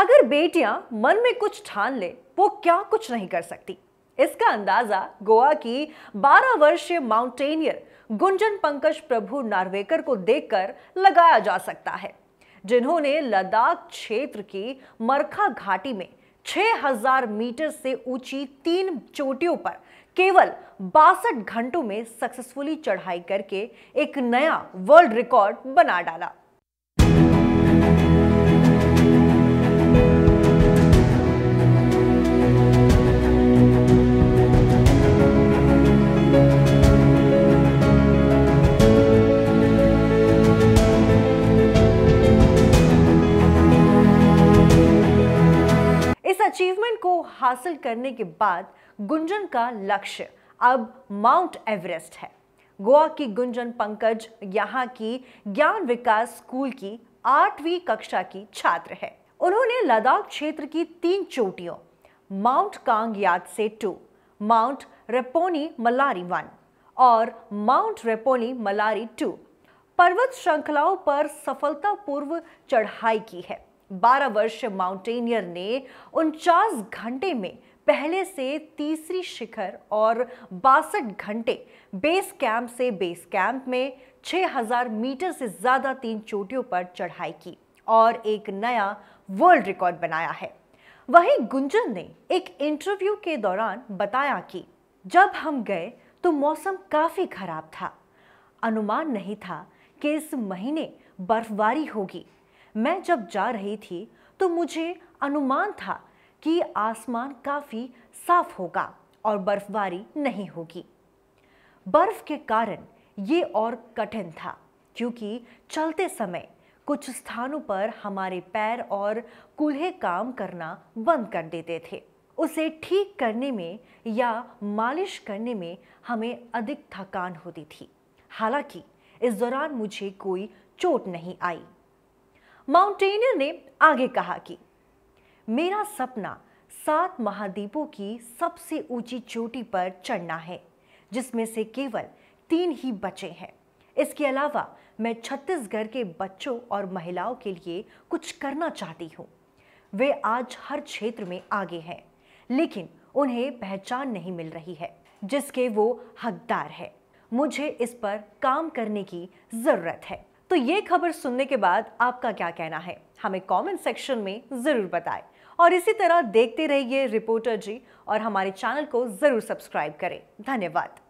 अगर बेटियां मन में कुछ ठान ले वो क्या कुछ नहीं कर सकती इसका अंदाजा गोवा की 12 वर्षीय माउंटेनियर गुंजन पंकज प्रभु नार्वेकर को देखकर लगाया जा सकता है जिन्होंने लद्दाख क्षेत्र की मरखा घाटी में 6000 मीटर से ऊंची तीन चोटियों पर केवल बासठ घंटों में सक्सेसफुली चढ़ाई करके एक नया वर्ल्ड रिकॉर्ड बना डाला अचीवमेंट को हासिल करने के बाद गुंजन का लक्ष्य अब माउंट एवरेस्ट है गोवा की गुंजन पंकज यहाँ की ज्ञान विकास स्कूल की आठवीं कक्षा की छात्र है उन्होंने लद्दाख क्षेत्र की तीन चोटियों mount Kang Yatse two Mount Reponi Malari one और माउंट रेपोनी मलारी टू पर्वत श्रृंखलाओं पर सफलतापूर्व चढ़ाई की है 12 वर्ष माउंटेनियर ने उनचास घंटे में पहले से तीसरी शिखर और बासठ घंटे बेस कैंप से बेस कैंप में 6000 मीटर से ज़्यादा तीन चोटियों पर चढ़ाई की और एक नया वर्ल्ड रिकॉर्ड बनाया है वहीं गुंजन ने एक इंटरव्यू के दौरान बताया कि जब हम गए तो मौसम काफ़ी ख़राब था अनुमान नहीं था कि इस महीने बर्फबारी होगी मैं जब जा रही थी तो मुझे अनुमान था कि आसमान काफ़ी साफ होगा और बर्फबारी नहीं होगी बर्फ के कारण ये और कठिन था क्योंकि चलते समय कुछ स्थानों पर हमारे पैर और कूल्हे काम करना बंद कर देते थे उसे ठीक करने में या मालिश करने में हमें अधिक थकान होती थी हालांकि इस दौरान मुझे कोई चोट नहीं आई माउंटेनियर ने आगे कहा कि मेरा सपना सात महाद्वीपों की सबसे ऊंची चोटी पर चढ़ना है जिसमें से केवल तीन ही बचे हैं इसके अलावा मैं छत्तीसगढ़ के बच्चों और महिलाओं के लिए कुछ करना चाहती हूँ वे आज हर क्षेत्र में आगे हैं लेकिन उन्हें पहचान नहीं मिल रही है जिसके वो हकदार है मुझे इस पर काम करने की ज़रूरत है तो ये खबर सुनने के बाद आपका क्या कहना है हमें कमेंट सेक्शन में ज़रूर बताएं और इसी तरह देखते रहिए रिपोर्टर जी और हमारे चैनल को ज़रूर सब्सक्राइब करें धन्यवाद